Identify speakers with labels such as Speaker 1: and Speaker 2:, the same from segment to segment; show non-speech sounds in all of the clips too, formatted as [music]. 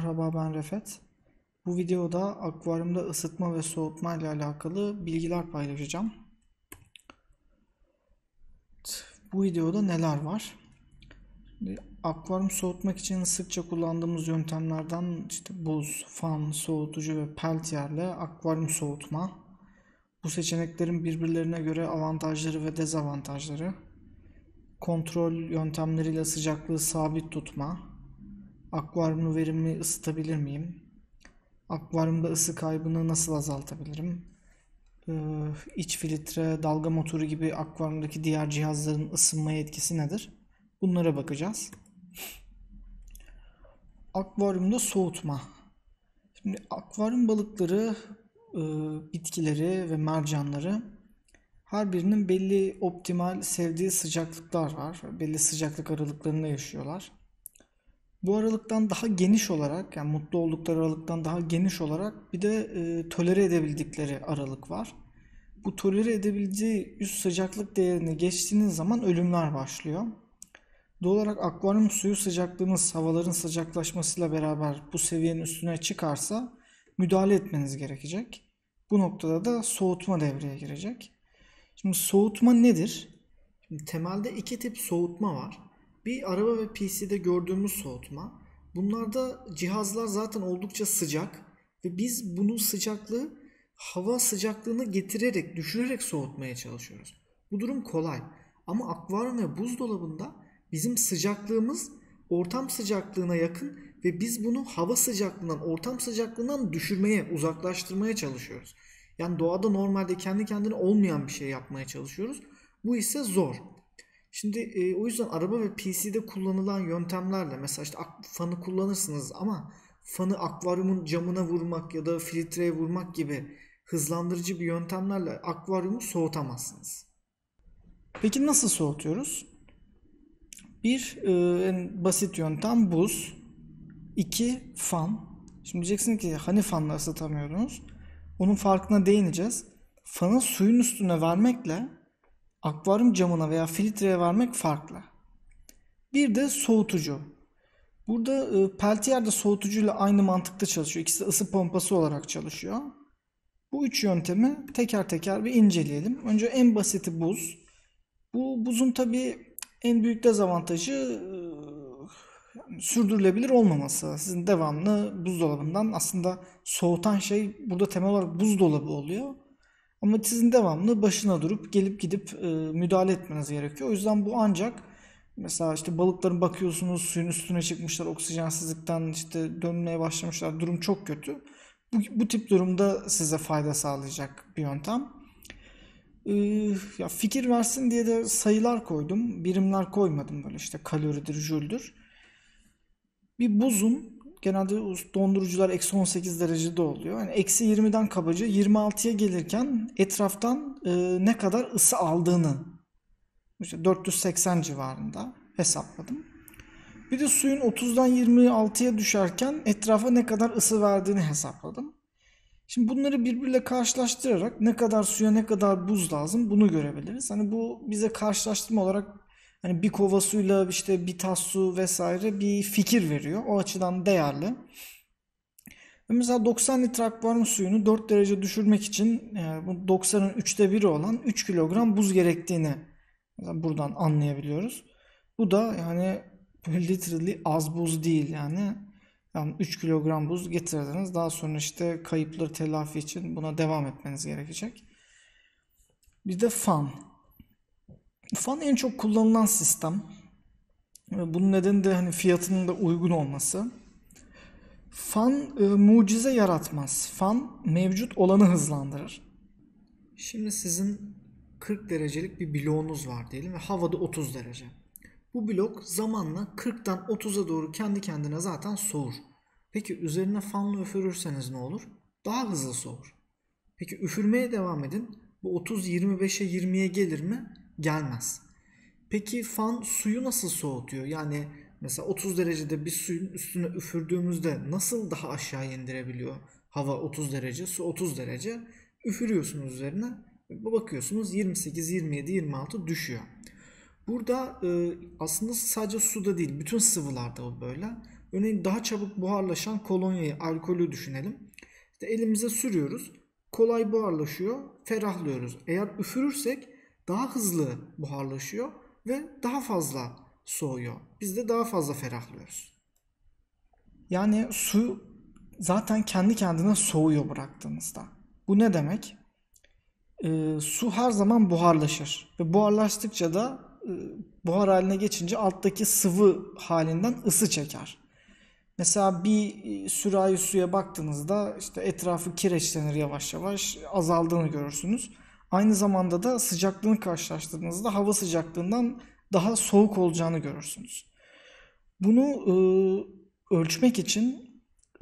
Speaker 1: Merhaba ben Refet. Bu videoda akvaryumda ısıtma ve soğutma ile alakalı bilgiler paylaşacağım. Bu videoda neler var? Akvaryum soğutmak için sıkça kullandığımız yöntemlerden işte buz, fan, soğutucu ve yerle akvaryum soğutma. Bu seçeneklerin birbirlerine göre avantajları ve dezavantajları. Kontrol yöntemleriyle sıcaklığı sabit tutma, Akvaryumlu verimi ısıtabilir miyim? Akvaryumda ısı kaybını nasıl azaltabilirim? Ee, iç filtre, dalga motoru gibi akvaryumdaki diğer cihazların ısınmaya etkisi nedir? Bunlara bakacağız. Akvaryumda soğutma. Şimdi akvaryum balıkları, e, bitkileri ve mercanları her birinin belli optimal sevdiği sıcaklıklar var. Belli sıcaklık aralıklarında yaşıyorlar. Bu aralıktan daha geniş olarak yani mutlu oldukları aralıktan daha geniş olarak bir de e, tolere edebildikleri aralık var. Bu tolere edebildiği üst sıcaklık değerini geçtiğiniz zaman ölümler başlıyor. Doğal olarak akvaryum suyu sıcaklığınız havaların sıcaklaşmasıyla beraber bu seviyenin üstüne çıkarsa müdahale etmeniz gerekecek. Bu noktada da soğutma devreye girecek. Şimdi soğutma nedir? Şimdi temelde iki tip soğutma var. Bir araba ve PC'de gördüğümüz soğutma. Bunlarda cihazlar zaten oldukça sıcak ve biz bunu sıcaklığı hava sıcaklığını getirerek, düşürerek soğutmaya çalışıyoruz. Bu durum kolay. Ama akvaryum ve buzdolabında bizim sıcaklığımız ortam sıcaklığına yakın ve biz bunu hava sıcaklığından, ortam sıcaklığından düşürmeye, uzaklaştırmaya çalışıyoruz. Yani doğada normalde kendi kendine olmayan bir şey yapmaya çalışıyoruz. Bu ise zor. Şimdi e, o yüzden araba ve PC'de kullanılan yöntemlerle mesela işte fanı kullanırsınız ama fanı akvaryumun camına vurmak ya da filtreye vurmak gibi hızlandırıcı bir yöntemlerle akvaryumu soğutamazsınız. Peki nasıl soğutuyoruz? Bir e, en basit yöntem buz. İki fan. Şimdi diyeceksin ki hani fanla ısıtamıyordunuz? Onun farkına değineceğiz. Fanı suyun üstüne vermekle akvaryum camına veya filtreye vermek farklı. Bir de soğutucu. Burada e, Peltier de soğutucuyla aynı mantıkta çalışıyor. İkisi de ısı pompası olarak çalışıyor. Bu üç yöntemi teker teker bir inceleyelim. Önce en basiti buz. Bu buzun tabii en büyük dezavantajı e, yani sürdürülebilir olmaması. Sizin devamlı buzdolabından aslında soğutan şey burada temel olarak buzdolabı oluyor. Ama sizin devamlı başına durup gelip gidip e, müdahale etmeniz gerekiyor. O yüzden bu ancak mesela işte balıkların bakıyorsunuz suyun üstüne çıkmışlar oksijensizlikten işte dönmeye başlamışlar durum çok kötü. Bu, bu tip durumda size fayda sağlayacak bir yöntem. Ee, ya fikir versin diye de sayılar koydum. Birimler koymadım böyle işte kaloridir, jüldür. Bir buzun genelde dondurucular eksi 18 derecede oluyor. Yani eksi 20'den kabaca 26'ya gelirken etraftan e, ne kadar ısı aldığını işte 480 civarında hesapladım. Bir de suyun 30'dan 26'ya düşerken etrafa ne kadar ısı verdiğini hesapladım. Şimdi bunları birbirle karşılaştırarak ne kadar suya ne kadar buz lazım bunu görebiliriz. Hani bu bize karşılaştırma olarak hani bir kova suyla işte bir tas su vesaire bir fikir veriyor. O açıdan değerli. E, mesela 90 litre akvaryum suyunu 4 derece düşürmek için e, bu 90'ın 3'te 1'i olan 3 kilogram buz gerektiğini buradan anlayabiliyoruz. Bu da yani literally az buz değil yani. Yani 3 kilogram buz getirdiniz. Daha sonra işte kayıpları telafi için buna devam etmeniz gerekecek. Bir de fan. Fan en çok kullanılan sistem. E, bunun nedeni de hani fiyatının da uygun olması. Fan e, mucize yaratmaz. Fan mevcut olanı hızlandırır. Şimdi sizin 40 derecelik bir bloğunuz var diyelim ve havada 30 derece. Bu blok zamanla 40'tan 30'a doğru kendi kendine zaten soğur. Peki üzerine fanlı üfürürseniz ne olur? Daha hızlı soğur. Peki üfürmeye devam edin. Bu 30 25'e 20'ye gelir mi? gelmez. Peki fan suyu nasıl soğutuyor? Yani mesela 30 derecede bir suyun üstüne üfürdüğümüzde nasıl daha aşağı indirebiliyor? Hava 30 derece, su 30 derece. Üfürüyorsunuz üzerine. Bakıyorsunuz 28, 27, 26 düşüyor. Burada e, aslında sadece suda değil, bütün sıvılarda bu böyle. Örneğin daha çabuk buharlaşan kolonyayı, alkolü düşünelim. İşte elimize sürüyoruz. Kolay buharlaşıyor, ferahlıyoruz. Eğer üfürürsek daha hızlı buharlaşıyor ve daha fazla soğuyor. Biz de daha fazla ferahlıyoruz. Yani su zaten kendi kendine soğuyor bıraktığınızda. Bu ne demek? E, su her zaman buharlaşır ve buharlaştıkça da e, buhar haline geçince alttaki sıvı halinden ısı çeker. Mesela bir e, sürahi suya baktığınızda işte etrafı kireçlenir yavaş yavaş azaldığını görürsünüz. Aynı zamanda da sıcaklığını karşılaştırdığınızda hava sıcaklığından daha soğuk olacağını görürsünüz. Bunu e, ölçmek için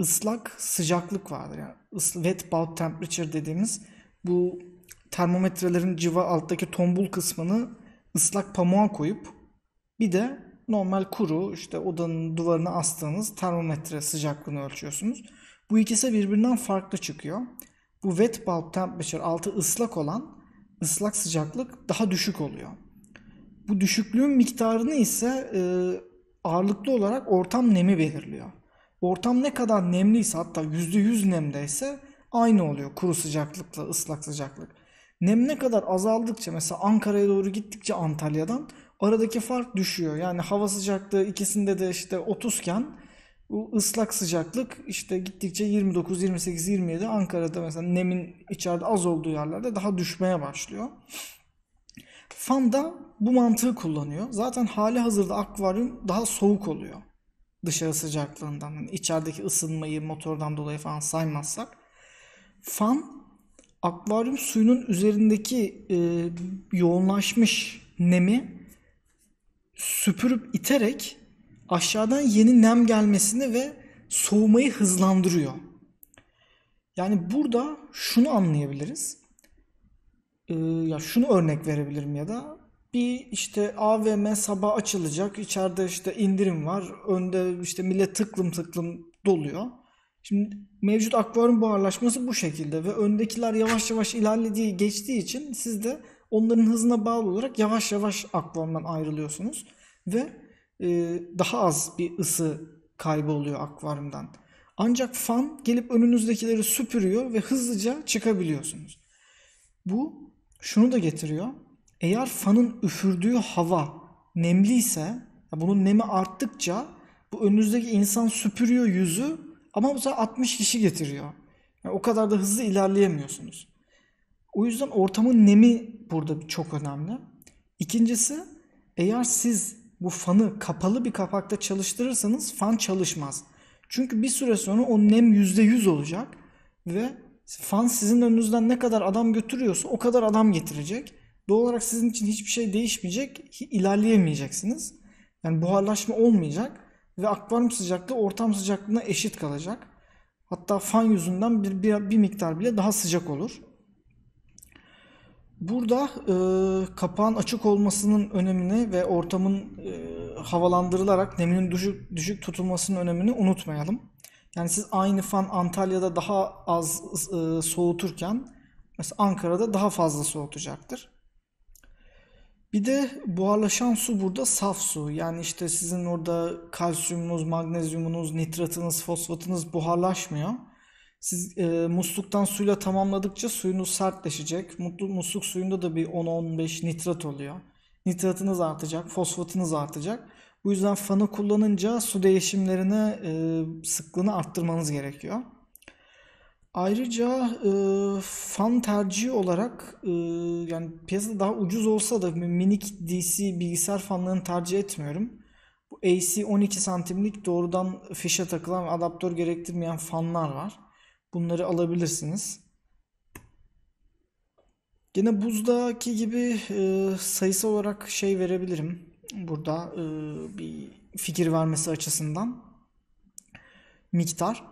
Speaker 1: ıslak sıcaklık vardır. Yani wet bulb temperature dediğimiz bu termometrelerin civa alttaki tombul kısmını ıslak pamuğa koyup bir de normal kuru işte odanın duvarına astığınız termometre sıcaklığını ölçüyorsunuz. Bu ikisi birbirinden farklı çıkıyor. Bu wet bulb temperature altı ıslak olan ıslak sıcaklık daha düşük oluyor. Bu düşüklüğün miktarını ise e, ağırlıklı olarak ortam nemi belirliyor. Ortam ne kadar nemliyse hatta %100 nemdeyse aynı oluyor kuru sıcaklıkla ıslak sıcaklık. Nem ne kadar azaldıkça mesela Ankara'ya doğru gittikçe Antalya'dan aradaki fark düşüyor. Yani hava sıcaklığı ikisinde de işte 30 iken bu ıslak sıcaklık işte gittikçe 29, 28, 27 Ankara'da mesela nemin içeride az olduğu yerlerde daha düşmeye başlıyor. Fan da bu mantığı kullanıyor. Zaten hali hazırda akvaryum daha soğuk oluyor. Dışarı sıcaklığından. Yani içerideki ısınmayı motordan dolayı falan saymazsak. Fan akvaryum suyunun üzerindeki e, yoğunlaşmış nemi süpürüp iterek aşağıdan yeni nem gelmesini ve soğumayı hızlandırıyor. Yani burada şunu anlayabiliriz. Ee, ya şunu örnek verebilirim ya da bir işte AVM sabah açılacak. İçeride işte indirim var. Önde işte millet tıklım tıklım doluyor. Şimdi mevcut akvaryum buharlaşması bu şekilde ve öndekiler yavaş yavaş ilerlediği geçtiği için siz de onların hızına bağlı olarak yavaş yavaş akvaryumdan ayrılıyorsunuz ve ee, daha az bir ısı kaybı oluyor akvaryumdan. Ancak fan gelip önünüzdekileri süpürüyor ve hızlıca çıkabiliyorsunuz. Bu şunu da getiriyor. Eğer fanın üfürdüğü hava nemliyse, bunun nemi arttıkça bu önünüzdeki insan süpürüyor yüzü ama bu sefer 60 kişi getiriyor. Yani o kadar da hızlı ilerleyemiyorsunuz. O yüzden ortamın nemi burada çok önemli. İkincisi eğer siz bu fanı kapalı bir kapakta çalıştırırsanız fan çalışmaz. Çünkü bir süre sonra o nem %100 olacak ve fan sizin önünüzden ne kadar adam götürüyorsa o kadar adam getirecek. Doğal olarak sizin için hiçbir şey değişmeyecek, ilerleyemeyeceksiniz. Yani buharlaşma olmayacak ve akvaryum sıcaklığı ortam sıcaklığına eşit kalacak. Hatta fan yüzünden bir, bir, bir miktar bile daha sıcak olur. Burada e, kapağın açık olmasının önemini ve ortamın e, havalandırılarak neminin düşük, düşük tutulmasının önemini unutmayalım. Yani siz aynı fan Antalya'da daha az e, soğuturken mesela Ankara'da daha fazla soğutacaktır. Bir de buharlaşan su burada saf su. Yani işte sizin orada kalsiyumunuz, magnezyumunuz, nitratınız, fosfatınız buharlaşmıyor. Siz e, musluktan suyla tamamladıkça suyunuz sertleşecek. Mutlu, musluk suyunda da bir 10-15 nitrat oluyor. Nitratınız artacak, fosfatınız artacak. Bu yüzden fanı kullanınca su değişimlerine e, sıklığını arttırmanız gerekiyor. Ayrıca e, fan tercihi olarak e, yani piyasada daha ucuz olsa da minik DC bilgisayar fanlarını tercih etmiyorum. Bu AC 12 santimlik doğrudan fişe takılan adaptör gerektirmeyen fanlar var. Bunları alabilirsiniz. Yine buzdaki gibi e, sayısı olarak şey verebilirim. Burada e, bir fikir vermesi açısından. Miktar.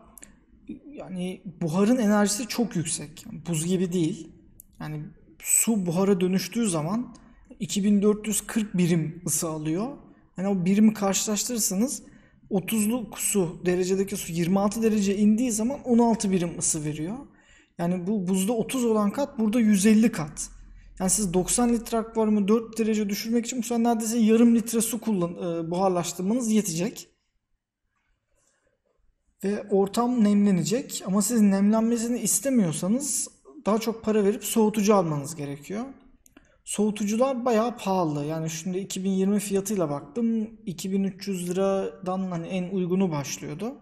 Speaker 1: Yani buharın enerjisi çok yüksek. Buz gibi değil. Yani su buhara dönüştüğü zaman 2440 birim ısı alıyor. Yani o birimi karşılaştırırsanız 30'luk su derecedeki su 26 derece indiği zaman 16 birim ısı veriyor. Yani bu buzda 30 olan kat burada 150 kat. Yani siz 90 litre akvaryumu 4 derece düşürmek için bu sefer neredeyse yarım litre su kullan, e, buharlaştırmanız yetecek. Ve ortam nemlenecek ama siz nemlenmesini istemiyorsanız daha çok para verip soğutucu almanız gerekiyor. Soğutucular bayağı pahalı. Yani şimdi 2020 fiyatıyla baktım. 2300 liradan hani en uygunu başlıyordu.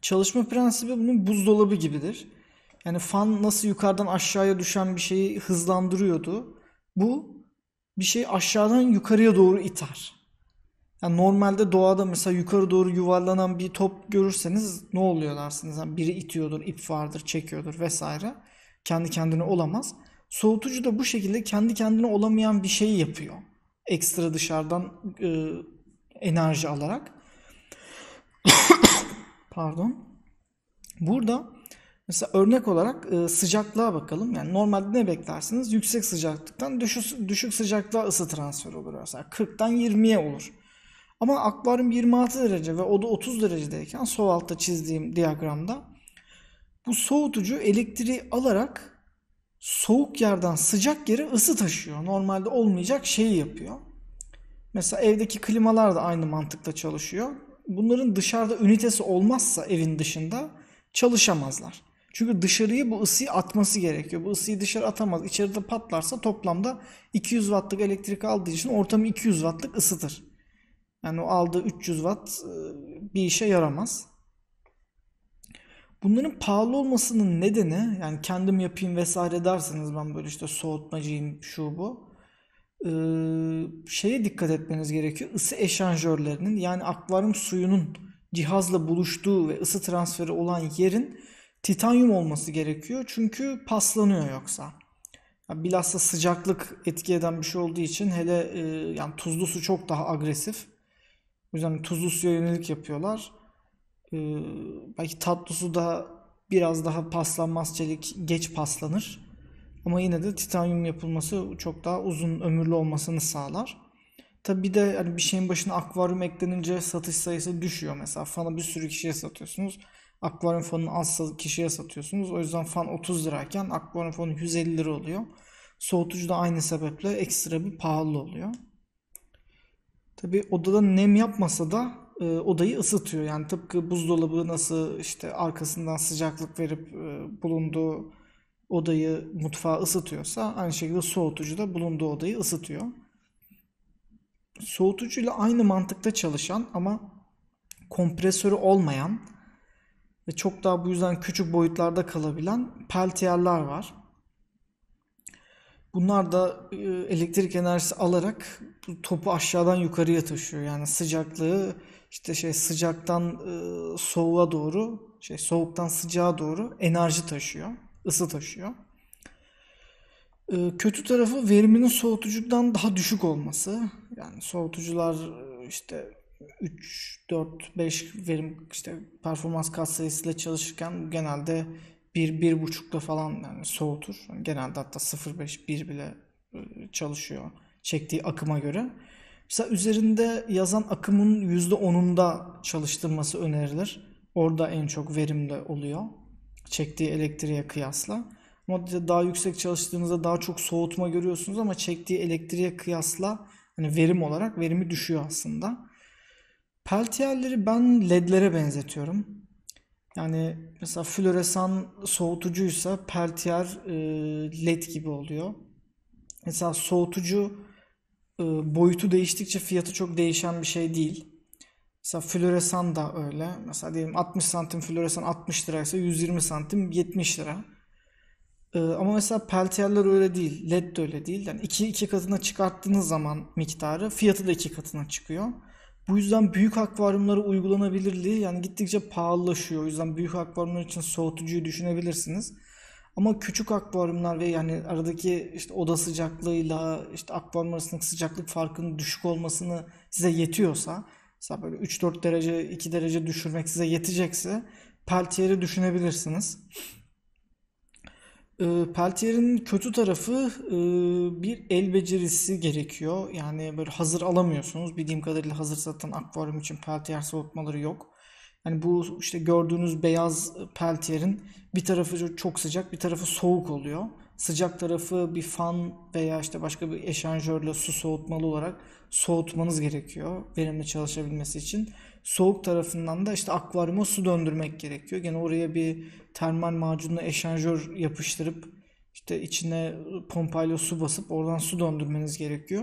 Speaker 1: Çalışma prensibi bunun buzdolabı gibidir. Yani fan nasıl yukarıdan aşağıya düşen bir şeyi hızlandırıyordu. Bu bir şey aşağıdan yukarıya doğru iter. Yani normalde doğada mesela yukarı doğru yuvarlanan bir top görürseniz ne oluyor dersiniz? Yani biri itiyordur, ip vardır, çekiyordur vesaire. Kendi kendine olamaz. Soğutucu da bu şekilde kendi kendine olamayan bir şey yapıyor. Ekstra dışarıdan e, enerji alarak. [coughs] Pardon. Burada mesela örnek olarak e, sıcaklığa bakalım. Yani normalde ne beklersiniz? Yüksek sıcaklıktan düşük, düşük sıcaklığa ısı transferi olur. Mesela 40'tan 20'ye olur. Ama akvaryum 26 derece ve oda 30 derecedeyken sol altta çizdiğim diyagramda bu soğutucu elektriği alarak soğuk yerden sıcak yere ısı taşıyor. Normalde olmayacak şeyi yapıyor. Mesela evdeki klimalar da aynı mantıkla çalışıyor. Bunların dışarıda ünitesi olmazsa evin dışında çalışamazlar. Çünkü dışarıyı bu ısıyı atması gerekiyor. Bu ısıyı dışarı atamaz. İçeride patlarsa toplamda 200 wattlık elektrik aldığı için ortamı 200 wattlık ısıtır. Yani o aldığı 300 watt e, bir işe yaramaz. Bunların pahalı olmasının nedeni yani kendim yapayım vesaire derseniz ben böyle işte soğutmacıyım şu bu. Ee, şeye dikkat etmeniz gerekiyor. Isı eşanjörlerinin yani akvaryum suyunun cihazla buluştuğu ve ısı transferi olan yerin titanyum olması gerekiyor. Çünkü paslanıyor yoksa. Yani bilhassa sıcaklık etki eden bir şey olduğu için hele e, yani tuzlu su çok daha agresif. O yüzden tuzlu suya yönelik yapıyorlar. Ee, belki Tatlısu da biraz daha paslanmaz çelik geç paslanır. Ama yine de titanyum yapılması çok daha uzun ömürlü olmasını sağlar. Tabi bir de hani bir şeyin başına akvaryum eklenince satış sayısı düşüyor mesela. Fanı bir sürü kişiye satıyorsunuz. Akvaryum fanını az kişiye satıyorsunuz. O yüzden fan 30 lirayken akvaryum fanı 150 lira oluyor. Soğutucu da aynı sebeple ekstra bir pahalı oluyor. Tabi odada nem yapmasa da e, odayı ısıtıyor. Yani tıpkı buzdolabı nasıl işte arkasından sıcaklık verip e, bulunduğu odayı mutfağı ısıtıyorsa aynı şekilde soğutucu da bulunduğu odayı ısıtıyor. Soğutucuyla aynı mantıkta çalışan ama kompresörü olmayan ve çok daha bu yüzden küçük boyutlarda kalabilen peltiyerler var. Bunlar da e, elektrik enerjisi alarak topu aşağıdan yukarıya taşıyor. Yani sıcaklığı işte şey sıcaktan e, soğuğa doğru şey soğuktan sıcağa doğru enerji taşıyor, ısı taşıyor. E, kötü tarafı veriminin soğutucudan daha düşük olması. Yani soğutucular e, işte 3 4 5 verim işte performans katsayısıyla çalışırken genelde 1 bir, buçukla falan yani soğutur. genelde hatta 0, 5, 1 bile e, çalışıyor çektiği akıma göre. Mesela üzerinde yazan akımın %10'unda çalıştırması önerilir. Orada en çok verimli oluyor. Çektiği elektriğe kıyasla. Ama daha yüksek çalıştığınızda daha çok soğutma görüyorsunuz ama çektiği elektriğe kıyasla hani verim olarak verimi düşüyor aslında. Peltiyerleri ben ledlere benzetiyorum. Yani mesela floresan soğutucuysa peltiyer led gibi oluyor. Mesela soğutucu ee, boyutu değiştikçe fiyatı çok değişen bir şey değil. Mesela floresan da öyle. Mesela diyelim 60 santim floresan 60 liraysa 120 santim 70 lira. Ee, ama mesela peltiyerler öyle değil. LED de öyle değil. Yani iki, iki katına çıkarttığınız zaman miktarı fiyatı da iki katına çıkıyor. Bu yüzden büyük akvaryumlara uygulanabilirliği yani gittikçe pahalılaşıyor. O yüzden büyük akvaryumlar için soğutucuyu düşünebilirsiniz. Ama küçük akvaryumlar ve yani aradaki işte oda sıcaklığıyla işte akvaryum arasındaki sıcaklık farkının düşük olmasını size yetiyorsa mesela böyle 3-4 derece 2 derece düşürmek size yetecekse Peltier'i düşünebilirsiniz. E, ee, Peltier'in kötü tarafı e, bir el becerisi gerekiyor. Yani böyle hazır alamıyorsunuz. Bildiğim kadarıyla hazır satan akvaryum için Peltier soğutmaları yok. Hani bu işte gördüğünüz beyaz ıı, peltiyerin bir tarafı çok sıcak, bir tarafı soğuk oluyor. Sıcak tarafı bir fan veya işte başka bir eşanjörle su soğutmalı olarak soğutmanız gerekiyor verimli çalışabilmesi için. Soğuk tarafından da işte akvaryuma su döndürmek gerekiyor. Gene oraya bir termal macunla eşanjör yapıştırıp işte içine ıı, pompayla su basıp oradan su döndürmeniz gerekiyor.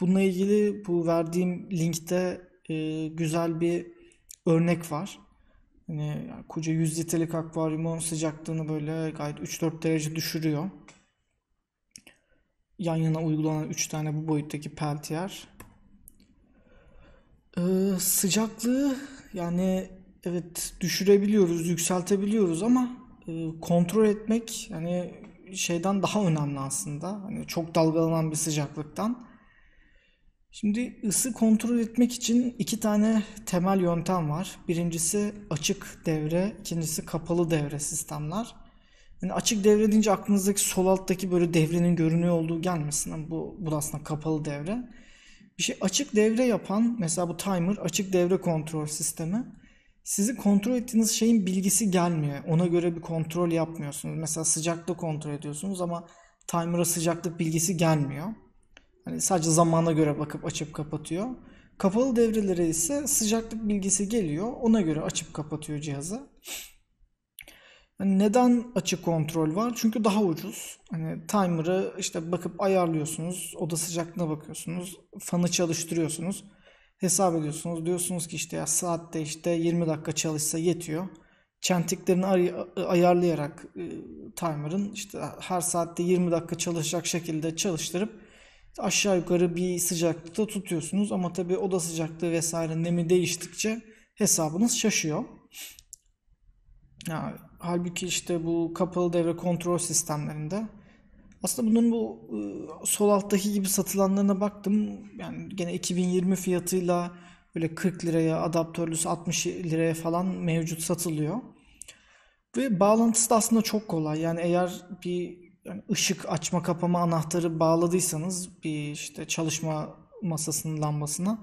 Speaker 1: Bununla ilgili bu verdiğim linkte ıı, güzel bir örnek var. Hani, yani koca 100 litrelik akvaryumun sıcaklığını böyle gayet 3-4 derece düşürüyor. Yan yana uygulanan 3 tane bu boyuttaki peltiyer. Ee, sıcaklığı yani evet düşürebiliyoruz, yükseltebiliyoruz ama e, kontrol etmek yani şeyden daha önemli aslında. Hani çok dalgalanan bir sıcaklıktan Şimdi ısı kontrol etmek için iki tane temel yöntem var. Birincisi açık devre, ikincisi kapalı devre sistemler. Yani açık devre deyince aklınızdaki sol alttaki böyle devrenin görünüyor olduğu gelmesin ama bu, bu aslında kapalı devre. Bir şey açık devre yapan mesela bu timer açık devre kontrol sistemi sizi kontrol ettiğiniz şeyin bilgisi gelmiyor. Ona göre bir kontrol yapmıyorsunuz. Mesela sıcaklığı kontrol ediyorsunuz ama timer'a sıcaklık bilgisi gelmiyor. Hani sadece zamana göre bakıp açıp kapatıyor. Kapalı devrelere ise sıcaklık bilgisi geliyor. Ona göre açıp kapatıyor cihazı. Yani neden açık kontrol var? Çünkü daha ucuz. Hani timer'ı işte bakıp ayarlıyorsunuz. Oda sıcaklığına bakıyorsunuz. Fanı çalıştırıyorsunuz. Hesap ediyorsunuz. Diyorsunuz ki işte ya saatte işte 20 dakika çalışsa yetiyor. Çentiklerini ay- ayarlayarak e, timer'ın işte her saatte 20 dakika çalışacak şekilde çalıştırıp aşağı yukarı bir sıcaklıkta tutuyorsunuz ama tabi oda sıcaklığı vesaire nemi değiştikçe hesabınız şaşıyor. Yani, halbuki işte bu kapalı devre kontrol sistemlerinde aslında bunun bu ıı, sol alttaki gibi satılanlarına baktım. Yani gene 2020 fiyatıyla böyle 40 liraya adaptörlüsü 60 liraya falan mevcut satılıyor. Ve bağlantısı da aslında çok kolay. Yani eğer bir yani ışık açma kapama anahtarı bağladıysanız bir işte çalışma masasının lambasına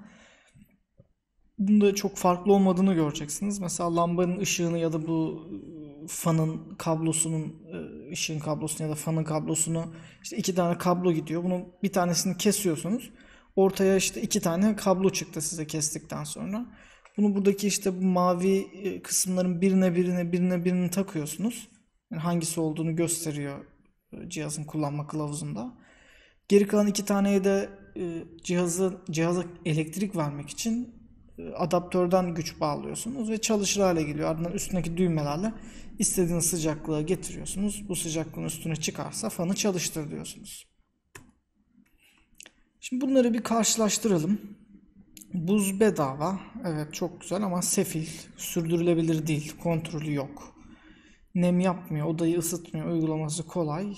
Speaker 1: bunda çok farklı olmadığını göreceksiniz. Mesela lambanın ışığını ya da bu ıı, fanın kablosunun ıı, ışığın kablosunu ya da fanın kablosunu işte iki tane kablo gidiyor. Bunun bir tanesini kesiyorsunuz. Ortaya işte iki tane kablo çıktı size kestikten sonra. Bunu buradaki işte bu mavi ıı, kısımların birine birine birine birini takıyorsunuz. Yani hangisi olduğunu gösteriyor cihazın kullanma kılavuzunda. Geri kalan iki taneye de e, cihazı, cihaza elektrik vermek için e, adaptörden güç bağlıyorsunuz ve çalışır hale geliyor. Ardından üstündeki düğmelerle istediğiniz sıcaklığı getiriyorsunuz. Bu sıcaklığın üstüne çıkarsa fanı çalıştır diyorsunuz. Şimdi bunları bir karşılaştıralım. Buz bedava. Evet çok güzel ama sefil, sürdürülebilir değil, kontrolü yok nem yapmıyor, odayı ısıtmıyor. Uygulaması kolay.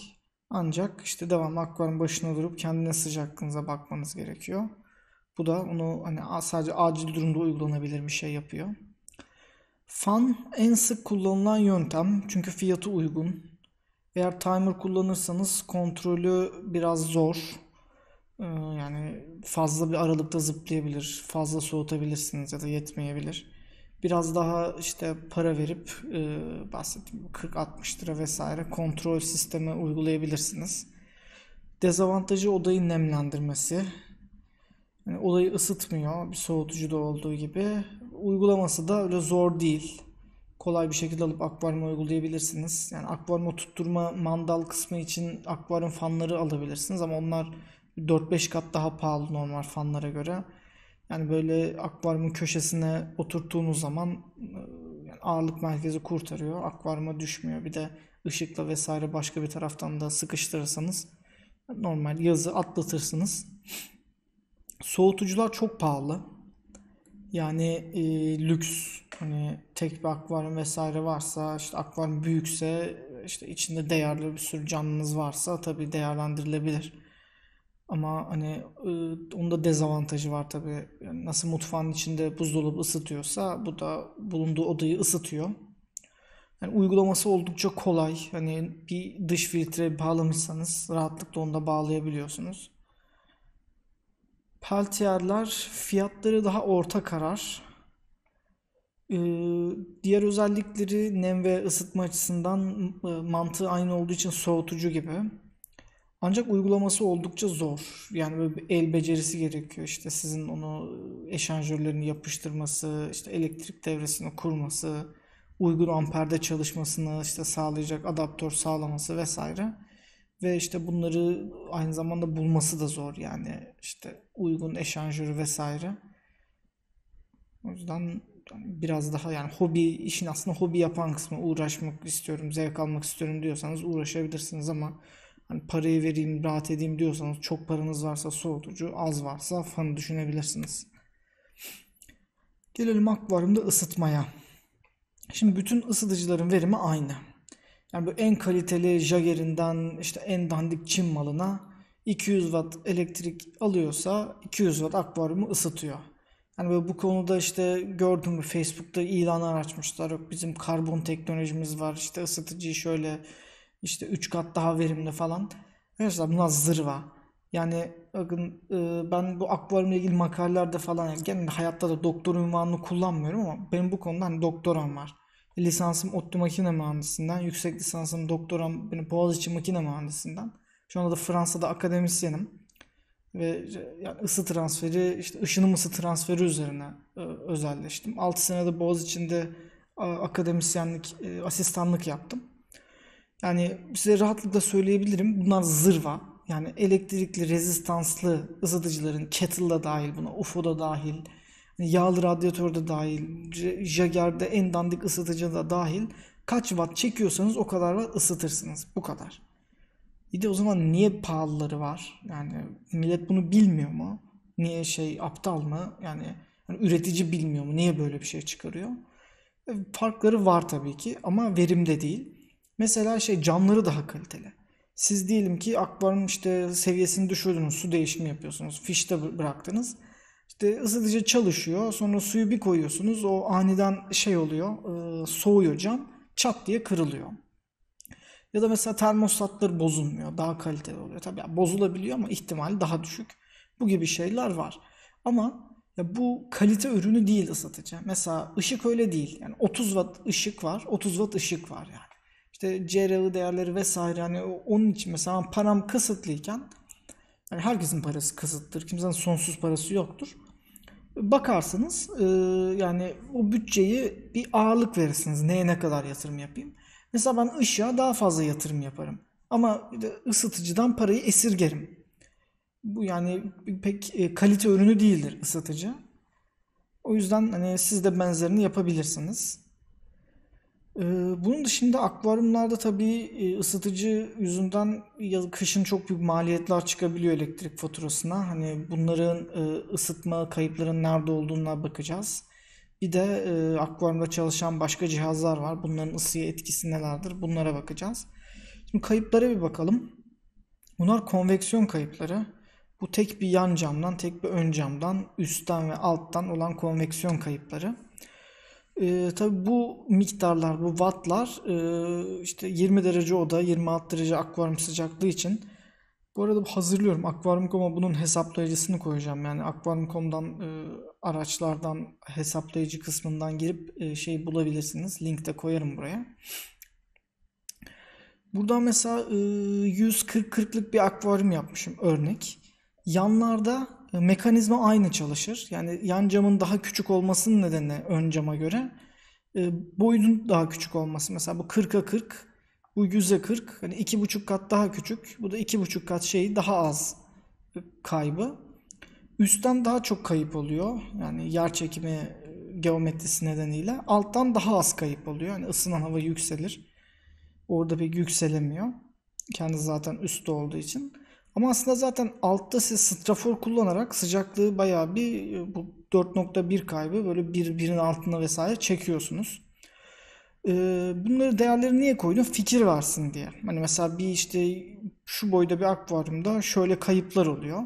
Speaker 1: Ancak işte devamlı akvaryum başına durup kendine sıcaklığınıza bakmanız gerekiyor. Bu da onu hani sadece acil durumda uygulanabilir bir şey yapıyor. Fan en sık kullanılan yöntem çünkü fiyatı uygun. Eğer timer kullanırsanız kontrolü biraz zor. Ee, yani fazla bir aralıkta zıplayabilir, fazla soğutabilirsiniz ya da yetmeyebilir biraz daha işte para verip e, bahsettiğim 40-60 lira vesaire kontrol sistemi uygulayabilirsiniz. Dezavantajı odayı nemlendirmesi. Yani odayı ısıtmıyor bir soğutucu da olduğu gibi. Uygulaması da öyle zor değil. Kolay bir şekilde alıp akvaryuma uygulayabilirsiniz. Yani akvaryuma tutturma mandal kısmı için akvaryum fanları alabilirsiniz ama onlar 4-5 kat daha pahalı normal fanlara göre. Yani böyle akvaryumun köşesine oturttuğunuz zaman e, ağırlık merkezi kurtarıyor. Akvaryuma düşmüyor. Bir de ışıkla vesaire başka bir taraftan da sıkıştırırsanız normal yazı atlatırsınız. Soğutucular çok pahalı. Yani e, lüks hani tek bir akvaryum vesaire varsa işte akvaryum büyükse işte içinde değerli bir sürü canlınız varsa tabii değerlendirilebilir. Ama hani e, onun da dezavantajı var tabii nasıl mutfağın içinde buzdolabı ısıtıyorsa bu da bulunduğu odayı ısıtıyor. Yani uygulaması oldukça kolay. Hani bir dış filtre bağlamışsanız rahatlıkla onu da bağlayabiliyorsunuz. Peltier'ler fiyatları daha orta karar. Ee, diğer özellikleri nem ve ısıtma açısından e, mantığı aynı olduğu için soğutucu gibi. Ancak uygulaması oldukça zor. Yani böyle el becerisi gerekiyor. İşte sizin onu e, eşanjörlerini yapıştırması, işte elektrik devresini kurması, uygun amperde çalışmasını işte sağlayacak adaptör sağlaması vesaire. Ve işte bunları aynı zamanda bulması da zor yani işte uygun eşanjörü vesaire. O yüzden biraz daha yani hobi işin aslında hobi yapan kısmı uğraşmak istiyorum, zevk almak istiyorum diyorsanız uğraşabilirsiniz ama hani parayı vereyim rahat edeyim diyorsanız çok paranız varsa soğutucu az varsa fanı düşünebilirsiniz. Gelelim akvaryumda ısıtmaya. Şimdi bütün ısıtıcıların verimi aynı. Yani bu en kaliteli Jager'inden işte en dandik Çin malına 200 watt elektrik alıyorsa 200 watt akvaryumu ısıtıyor. Yani böyle bu konuda işte gördüm Facebook'ta ilanlar açmışlar. Yok bizim karbon teknolojimiz var işte ısıtıcıyı şöyle işte 3 kat daha verimli falan. Arkadaşlar bunlar zırva. Yani bakın e, ben bu akvaryumla ilgili makalelerde falan yani genelde hayatta da doktor unvanını kullanmıyorum ama benim bu konuda hani doktoram var. Lisansım ODTÜ makine mühendisinden, yüksek lisansım doktoram benim Boğaziçi makine mühendisinden. Şu anda da Fransa'da akademisyenim. Ve yani ısı transferi, işte ışınım ısı transferi üzerine e, özelleştim. 6 senede Boğaziçi'nde akademisyenlik, e, asistanlık yaptım. Yani size rahatlıkla söyleyebilirim. Bunlar zırva. Yani elektrikli, rezistanslı ısıtıcıların kettle'da dahil buna, UFO'da dahil, hani yağlı radyatör de dahil, Jager'de en dandik ısıtıcı da dahil. Kaç watt çekiyorsanız o kadar watt ısıtırsınız. Bu kadar. Bir de o zaman niye pahalıları var? Yani millet bunu bilmiyor mu? Niye şey aptal mı? Yani, yani üretici bilmiyor mu? Niye böyle bir şey çıkarıyor? E, farkları var tabii ki ama verimde değil. Mesela şey camları daha kaliteli. Siz diyelim ki akvaryum işte seviyesini düşürdünüz, su değişimi yapıyorsunuz, fişte bıraktınız. İşte ısıtıcı çalışıyor, sonra suyu bir koyuyorsunuz, o aniden şey oluyor, soğuyor cam, çat diye kırılıyor. Ya da mesela termostatlar bozulmuyor, daha kaliteli oluyor. Tabii bozulabiliyor ama ihtimali daha düşük. Bu gibi şeyler var. Ama ya bu kalite ürünü değil ısıtıcı. Mesela ışık öyle değil. Yani 30 watt ışık var, 30 watt ışık var yani işte CRI değerleri vesaire hani onun için mesela param kısıtlıyken yani herkesin parası kısıttır. Kimsenin sonsuz parası yoktur. Bakarsınız e, yani o bütçeyi bir ağırlık verirsiniz. Neye ne kadar yatırım yapayım. Mesela ben ışığa daha fazla yatırım yaparım. Ama ısıtıcıdan parayı esirgerim. Bu yani pek e, kalite ürünü değildir ısıtıcı. O yüzden hani siz de benzerini yapabilirsiniz. Ee, bunun dışında akvaryumlarda tabii e, ısıtıcı yüzünden kışın çok büyük maliyetler çıkabiliyor elektrik faturasına. Hani bunların e, ısıtma kayıpların nerede olduğuna bakacağız. Bir de e, akvaryumda çalışan başka cihazlar var. Bunların ısıya etkisi nelerdir? Bunlara bakacağız. Şimdi kayıplara bir bakalım. Bunlar konveksiyon kayıpları. Bu tek bir yan camdan, tek bir ön camdan, üstten ve alttan olan konveksiyon kayıpları. E, tabii bu miktarlar, bu wattlar e, işte 20 derece oda, 26 derece akvaryum sıcaklığı için bu arada hazırlıyorum. Akvaryum.com'a bunun hesaplayıcısını koyacağım. Yani Akvaryum.com'dan e, araçlardan hesaplayıcı kısmından girip e, şey bulabilirsiniz. Link de koyarım buraya. Burada mesela e, 140-40'lık bir akvaryum yapmışım örnek. Yanlarda mekanizma aynı çalışır. Yani yan camın daha küçük olmasının nedeni ön cama göre e, boyunun daha küçük olması. Mesela bu 40'a 40, bu 100'e 40. Hani buçuk kat daha küçük. Bu da iki buçuk kat şeyi daha az kaybı. Üstten daha çok kayıp oluyor. Yani yer çekimi e, geometrisi nedeniyle. Alttan daha az kayıp oluyor. Yani ısınan hava yükselir. Orada pek yükselemiyor. Kendi zaten üstte olduğu için. Ama aslında zaten altta siz strafor kullanarak sıcaklığı bayağı bir bu 4.1 kaybı böyle bir, altına vesaire çekiyorsunuz. Ee, bunları değerleri niye koydun? Fikir versin diye. Hani mesela bir işte şu boyda bir akvaryumda şöyle kayıplar oluyor.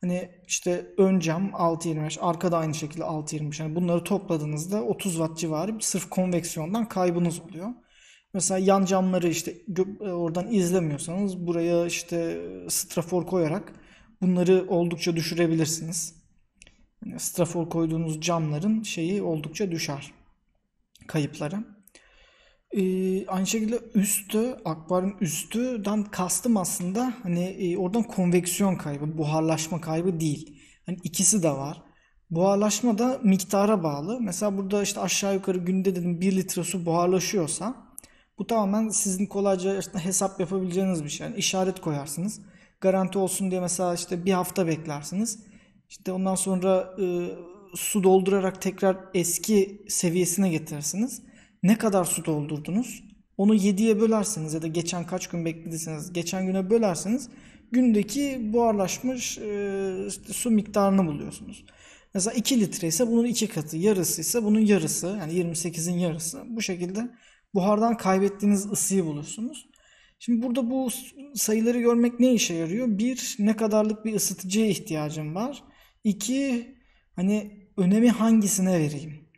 Speaker 1: Hani işte ön cam 6.25, da aynı şekilde 6.25. Yani bunları topladığınızda 30 watt civarı sırf konveksiyondan kaybınız oluyor. Mesela yan camları işte e, oradan izlemiyorsanız buraya işte e, strafor koyarak bunları oldukça düşürebilirsiniz. Yani strafor koyduğunuz camların şeyi oldukça düşer kayıpları. Ee, aynı şekilde üstü, akvaryum üstüden kastım aslında hani e, oradan konveksiyon kaybı, buharlaşma kaybı değil. Hani ikisi de var. Buharlaşma da miktara bağlı. Mesela burada işte aşağı yukarı günde dedim 1 litre su buharlaşıyorsa bu tamamen sizin kolayca işte hesap yapabileceğiniz bir şey. Yani işaret koyarsınız. Garanti olsun diye mesela işte bir hafta beklersiniz. İşte ondan sonra e, su doldurarak tekrar eski seviyesine getirirsiniz. Ne kadar su doldurdunuz? Onu 7'ye bölersiniz ya da geçen kaç gün beklediyseniz geçen güne bölersiniz. gündeki buharlaşmış e, işte su miktarını buluyorsunuz. Mesela 2 litre ise bunun 2 katı, yarısı ise bunun yarısı yani 28'in yarısı. Bu şekilde buhardan kaybettiğiniz ısıyı bulursunuz. Şimdi burada bu sayıları görmek ne işe yarıyor? Bir, ne kadarlık bir ısıtıcıya ihtiyacım var? İki, hani önemi hangisine vereyim?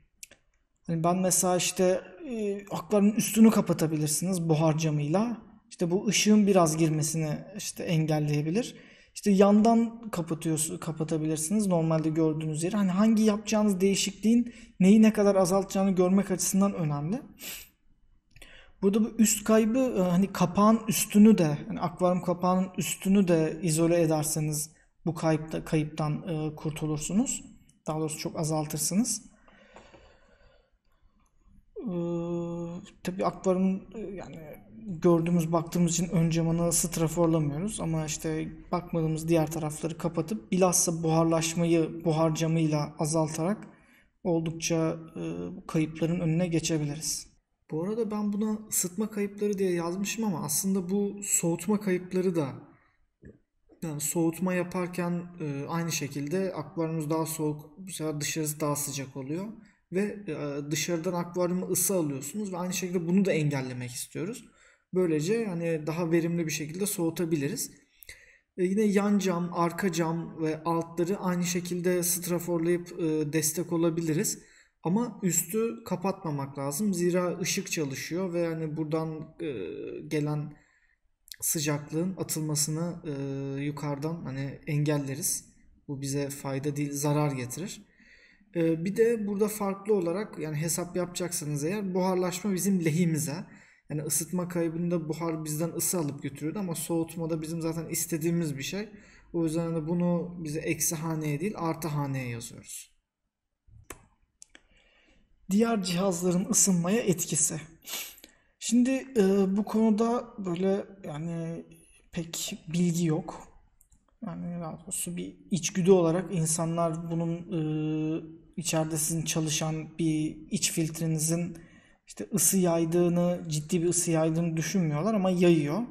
Speaker 1: Hani ben mesela işte e, akların üstünü kapatabilirsiniz buhar camıyla. İşte bu ışığın biraz girmesini işte engelleyebilir. İşte yandan kapatıyorsun kapatabilirsiniz normalde gördüğünüz yeri. Hani hangi yapacağınız değişikliğin neyi ne kadar azaltacağını görmek açısından önemli. Burada bu üst kaybı e, hani kapağın üstünü de, yani akvaryum kapağının üstünü de izole ederseniz bu kayıpta kayıptan e, kurtulursunuz. Daha doğrusu çok azaltırsınız. Ee, tabii akvaryum e, yani gördüğümüz baktığımız için ön camını straforlamıyoruz ama işte bakmadığımız diğer tarafları kapatıp bilhassa buharlaşmayı buhar camıyla azaltarak oldukça e, kayıpların önüne geçebiliriz. Bu arada ben buna ısıtma kayıpları diye yazmışım ama aslında bu soğutma kayıpları da yani soğutma yaparken e, aynı şekilde akvaryumuz daha soğuk, bu sefer dışarısı daha sıcak oluyor ve e, dışarıdan akvaryuma ısı alıyorsunuz ve aynı şekilde bunu da engellemek istiyoruz. Böylece hani daha verimli bir şekilde soğutabiliriz. E, yine yan cam, arka cam ve altları aynı şekilde straforlayıp e, destek olabiliriz. Ama üstü kapatmamak lazım. Zira ışık çalışıyor ve yani buradan e, gelen sıcaklığın atılmasını e, yukarıdan hani engelleriz. Bu bize fayda değil zarar getirir. E, bir de burada farklı olarak yani hesap yapacaksanız eğer buharlaşma bizim lehimize. Yani ısıtma kaybında buhar bizden ısı alıp götürüyordu ama soğutmada bizim zaten istediğimiz bir şey. O yüzden de hani bunu bize eksi haneye değil artı haneye yazıyoruz diğer cihazların ısınmaya etkisi. Şimdi e, bu konuda böyle yani pek bilgi yok. Yani daha doğrusu bir içgüdü olarak insanlar bunun e, içeride sizin çalışan bir iç filtrenizin işte ısı yaydığını, ciddi bir ısı yaydığını düşünmüyorlar ama yayıyor.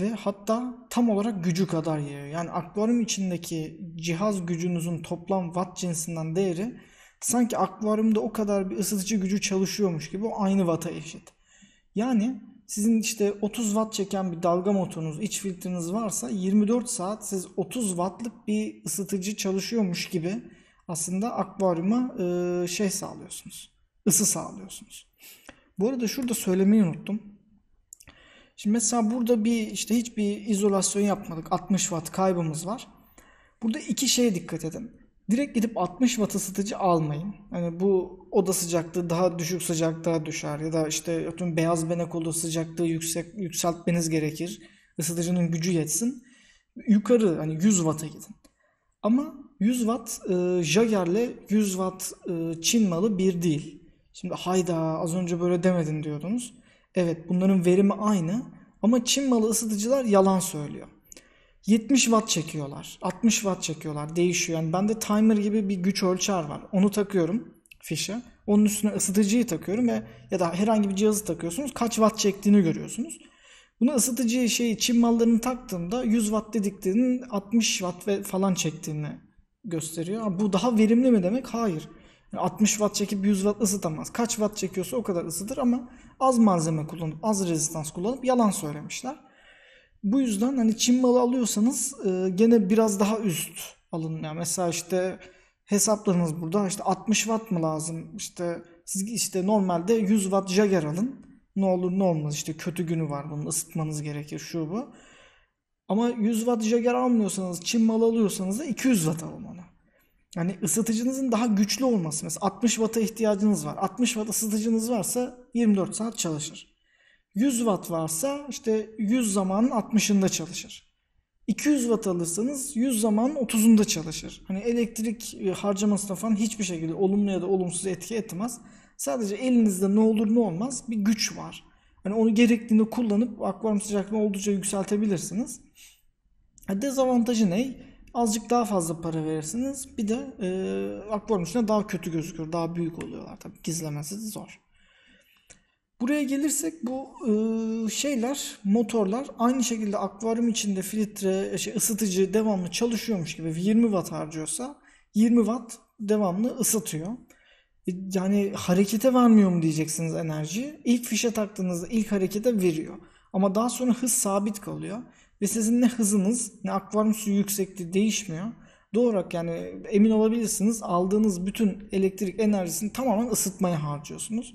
Speaker 1: Ve hatta tam olarak gücü kadar yayıyor. Yani akvaryum içindeki cihaz gücünüzün toplam watt cinsinden değeri Sanki akvaryumda o kadar bir ısıtıcı gücü çalışıyormuş gibi o aynı vata eşit. Yani sizin işte 30 watt çeken bir dalga motorunuz, iç filtreniz varsa 24 saat siz 30 wattlık bir ısıtıcı çalışıyormuş gibi aslında akvaryuma e, şey sağlıyorsunuz. ısı sağlıyorsunuz. Bu arada şurada söylemeyi unuttum. Şimdi mesela burada bir işte hiçbir izolasyon yapmadık. 60 watt kaybımız var. Burada iki şeye dikkat edin direkt gidip 60 watt ısıtıcı almayın. Hani bu oda sıcaklığı daha düşük sıcaklığa düşer ya da işte tüm beyaz benek oda sıcaklığı yüksek yükseltmeniz gerekir. Isıtıcının gücü yetsin. Yukarı hani 100 watt'a gidin. Ama 100 watt e, Jager'le 100 watt e, Çin malı bir değil. Şimdi hayda az önce böyle demedin diyordunuz. Evet bunların verimi aynı ama Çin malı ısıtıcılar yalan söylüyor. 70 watt çekiyorlar. 60 watt çekiyorlar. Değişiyor. Yani bende timer gibi bir güç ölçer var. Onu takıyorum fişe. Onun üstüne ısıtıcıyı takıyorum ve ya da herhangi bir cihazı takıyorsunuz. Kaç watt çektiğini görüyorsunuz. Bunu ısıtıcı şeyi Çin mallarını taktığımda 100 watt dediklerinin 60 watt ve falan çektiğini gösteriyor. Bu daha verimli mi demek? Hayır. 60 watt çekip 100 watt ısıtamaz. Kaç watt çekiyorsa o kadar ısıtır ama az malzeme kullanıp az rezistans kullanıp yalan söylemişler. Bu yüzden hani Çin malı alıyorsanız e, gene biraz daha üst alın. Yani mesela işte hesaplarınız burada işte 60 watt mı lazım? İşte siz işte normalde 100 watt Jagger alın. Ne olur ne olmaz işte kötü günü var bunun ısıtmanız gerekir şu bu. Ama 100 watt Jagger almıyorsanız Çin malı alıyorsanız da 200 watt alın ona. Yani ısıtıcınızın daha güçlü olması. Mesela 60 watt'a ihtiyacınız var. 60 watt ısıtıcınız varsa 24 saat çalışır. 100 watt varsa işte 100 zamanın 60'ında çalışır. 200 watt alırsanız 100 zaman 30'unda çalışır. Hani elektrik e, harcamasına falan hiçbir şekilde olumlu ya da olumsuz etki etmez. Sadece elinizde ne olur ne olmaz bir güç var. Hani onu gerektiğinde kullanıp akvaryum sıcaklığını oldukça yükseltebilirsiniz. E, dezavantajı ne? Azıcık daha fazla para verirsiniz. Bir de e, akvaryum içinde daha kötü gözükür. Daha büyük oluyorlar tabii. Gizlemesi zor. Buraya gelirsek bu e, şeyler, motorlar aynı şekilde akvaryum içinde filtre, şey, ısıtıcı devamlı çalışıyormuş gibi 20 watt harcıyorsa 20 watt devamlı ısıtıyor. E, yani harekete vermiyor mu diyeceksiniz enerji. İlk fişe taktığınızda ilk harekete veriyor. Ama daha sonra hız sabit kalıyor. Ve sizin ne hızınız ne akvaryum suyu yüksekliği değişmiyor. Doğal yani emin olabilirsiniz aldığınız bütün elektrik enerjisini tamamen ısıtmaya harcıyorsunuz.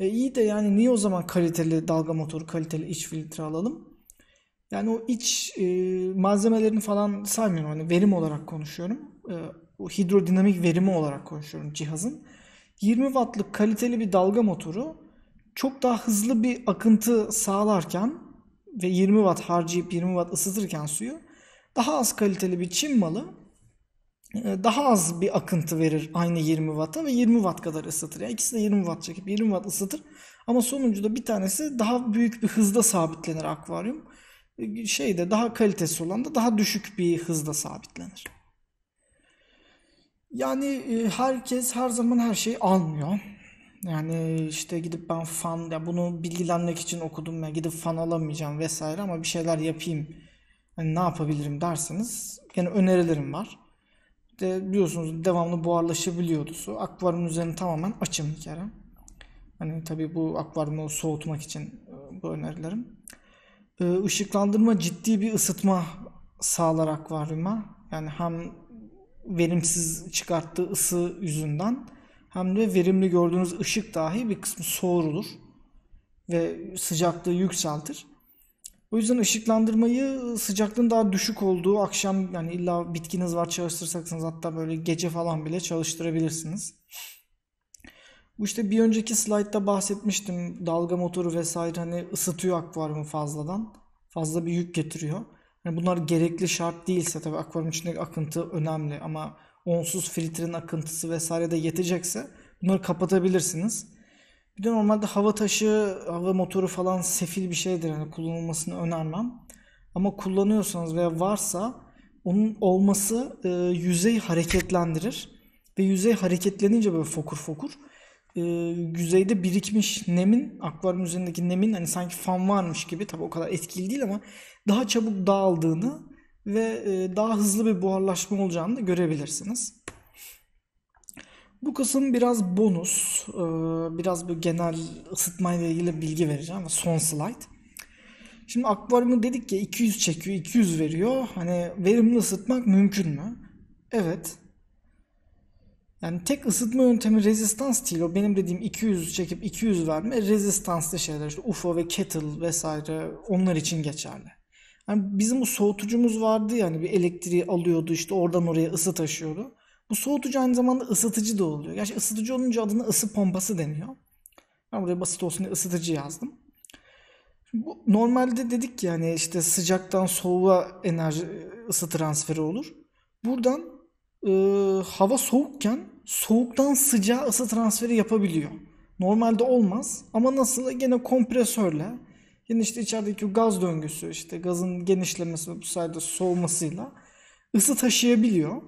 Speaker 1: E iyi de yani niye o zaman kaliteli dalga motoru, kaliteli iç filtre alalım? Yani o iç e, malzemelerini falan saymıyorum. Hani verim olarak konuşuyorum. E, o hidrodinamik verimi olarak konuşuyorum cihazın. 20 wattlık kaliteli bir dalga motoru çok daha hızlı bir akıntı sağlarken ve 20 watt harcayıp 20 watt ısıtırken suyu daha az kaliteli bir Çin malı ee, daha az bir akıntı verir aynı 20 Watt'a ve 20 Watt kadar ısıtır. Yani ikisi de 20 Watt çekip 20 Watt ısıtır. Ama sonuncuda bir tanesi daha büyük bir hızda sabitlenir akvaryum. Ee, Şeyde daha kalitesi olan da daha düşük bir hızda sabitlenir. Yani e, herkes her zaman her şeyi almıyor. Yani e, işte gidip ben fan ya bunu bilgilenmek için okudum ya gidip fan alamayacağım vesaire ama bir şeyler yapayım. Yani ne yapabilirim derseniz yani önerilerim var de biliyorsunuz devamlı buharlaşabiliyordu su. Akvaryumun üzerini tamamen açın bir kere. Hani tabii bu akvaryumu soğutmak için e, bu önerilerim. Işıklandırma e, ciddi bir ısıtma sağlar akvaryuma. Yani hem verimsiz çıkarttığı ısı yüzünden hem de verimli gördüğünüz ışık dahi bir kısmı soğurulur ve sıcaklığı yükseltir. O yüzden ışıklandırmayı ıı, sıcaklığın daha düşük olduğu akşam yani illa bitkiniz var çalıştırsaksınız hatta böyle gece falan bile çalıştırabilirsiniz. Bu işte bir önceki slaytta bahsetmiştim dalga motoru vesaire hani ısıtıyor akvaryumu fazladan. Fazla bir yük getiriyor. Yani bunlar gerekli şart değilse tabii akvaryum içindeki akıntı önemli ama onsuz filtrenin akıntısı vesaire de yetecekse bunları kapatabilirsiniz. Bir de normalde hava taşı, hava motoru falan sefil bir şeydir. Yani kullanılmasını önermem. Ama kullanıyorsanız veya varsa onun olması e, yüzey hareketlendirir. Ve yüzey hareketlenince böyle fokur fokur e, yüzeyde birikmiş nemin, akvaryum üzerindeki nemin hani sanki fan varmış gibi tabi o kadar etkili değil ama daha çabuk dağıldığını ve e, daha hızlı bir buharlaşma olacağını da görebilirsiniz. Bu kısım biraz bonus. E, biraz bu genel ısıtmayla ilgili bilgi vereceğim. Son slide. Şimdi akvaryumu dedik ya 200 çekiyor, 200 veriyor. Hani verimli ısıtmak mümkün mü? Evet. Yani tek ısıtma yöntemi rezistans değil. O benim dediğim 200 çekip 200 verme rezistanslı şeyler. İşte UFO ve kettle vesaire onlar için geçerli. Yani bizim bu soğutucumuz vardı yani ya, hani bir elektriği alıyordu işte oradan oraya ısı taşıyordu. Bu soğutucu aynı zamanda ısıtıcı da oluyor. Gerçi ısıtıcı olunca adına ısı pompası deniyor. Ben buraya basit olsun diye ısıtıcı yazdım. Bu, normalde dedik yani işte sıcaktan soğuğa enerji ıı, ısı transferi olur. Buradan e, hava soğukken soğuktan sıcağa ısı transferi yapabiliyor. Normalde olmaz ama nasıl gene kompresörle yine işte içerideki gaz döngüsü işte gazın genişlemesi bu sayede soğumasıyla ısı taşıyabiliyor.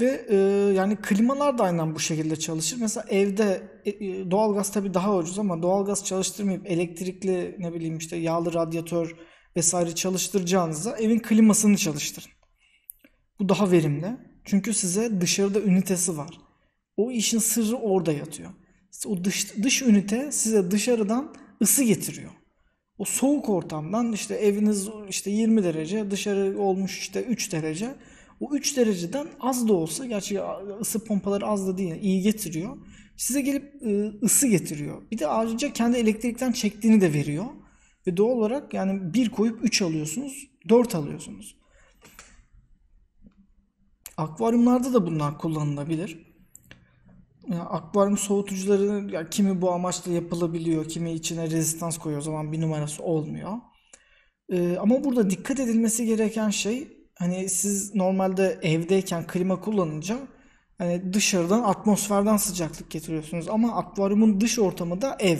Speaker 1: Ve e, yani klimalar da aynen bu şekilde çalışır. Mesela evde e, e doğalgaz tabi daha ucuz ama doğalgaz çalıştırmayıp elektrikli ne bileyim işte yağlı radyatör vesaire çalıştıracağınızda evin klimasını çalıştırın. Bu daha verimli. Çünkü size dışarıda ünitesi var. O işin sırrı orada yatıyor. O dış, dış ünite size dışarıdan ısı getiriyor. O soğuk ortamdan işte eviniz işte 20 derece, dışarı olmuş işte 3 derece. O 3 dereceden az da olsa, gerçi ısı pompaları az da değil, iyi getiriyor. Size gelip e, ısı getiriyor. Bir de ayrıca kendi elektrikten çektiğini de veriyor. Ve doğal olarak yani 1 koyup 3 alıyorsunuz, 4 alıyorsunuz. Akvaryumlarda da bunlar kullanılabilir. Yani akvaryum soğutucuları yani kimi bu amaçla yapılabiliyor, kimi içine rezistans koyuyor o zaman bir numarası olmuyor. Ee, ama burada dikkat edilmesi gereken şey Hani siz normalde evdeyken klima kullanınca hani dışarıdan atmosferden sıcaklık getiriyorsunuz ama akvaryumun dış ortamı da ev.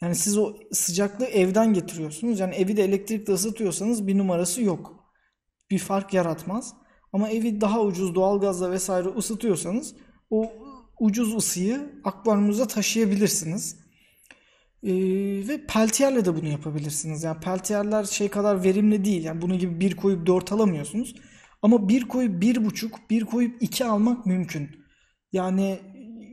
Speaker 1: Yani siz o sıcaklığı evden getiriyorsunuz. Yani evi de elektrikle ısıtıyorsanız bir numarası yok. Bir fark yaratmaz. Ama evi daha ucuz doğalgazla vesaire ısıtıyorsanız o ucuz ısıyı akvaryumunuza taşıyabilirsiniz. Ee, ve peltierle de bunu yapabilirsiniz. Yani peltierler şey kadar verimli değil. Yani bunu gibi bir koyup dört alamıyorsunuz. Ama bir koyup bir buçuk, bir koyup iki almak mümkün. Yani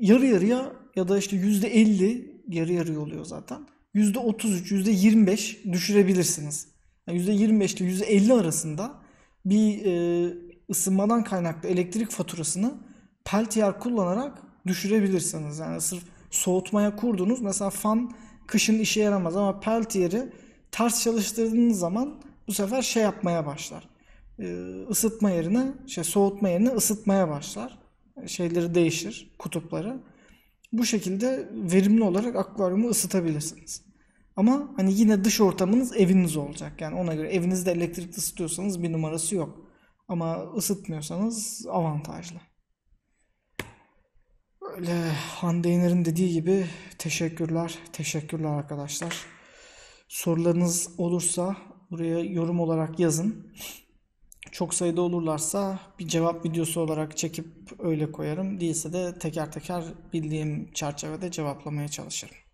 Speaker 1: yarı yarıya ya da işte yüzde elli yarı yarıya oluyor zaten. Yüzde otuz üç, yüzde yirmi beş düşürebilirsiniz. yüzde yirmi beş ile yüzde elli arasında bir e, ısınmadan kaynaklı elektrik faturasını peltier kullanarak düşürebilirsiniz. Yani sırf soğutmaya kurdunuz. Mesela fan kışın işe yaramaz ama peltiyeri ters çalıştırdığınız zaman bu sefer şey yapmaya başlar. Ee, ısıtma yerine, şey soğutma yerine ısıtmaya başlar. Şeyleri değişir, kutupları. Bu şekilde verimli olarak akvaryumu ısıtabilirsiniz. Ama hani yine dış ortamınız eviniz olacak. Yani ona göre evinizde elektrik ısıtıyorsanız bir numarası yok. Ama ısıtmıyorsanız avantajlı. Öyle Hande Yener'in dediği gibi teşekkürler, teşekkürler arkadaşlar. Sorularınız olursa buraya yorum olarak yazın. Çok sayıda olurlarsa bir cevap videosu olarak çekip öyle koyarım. Değilse de teker teker bildiğim çerçevede cevaplamaya çalışırım.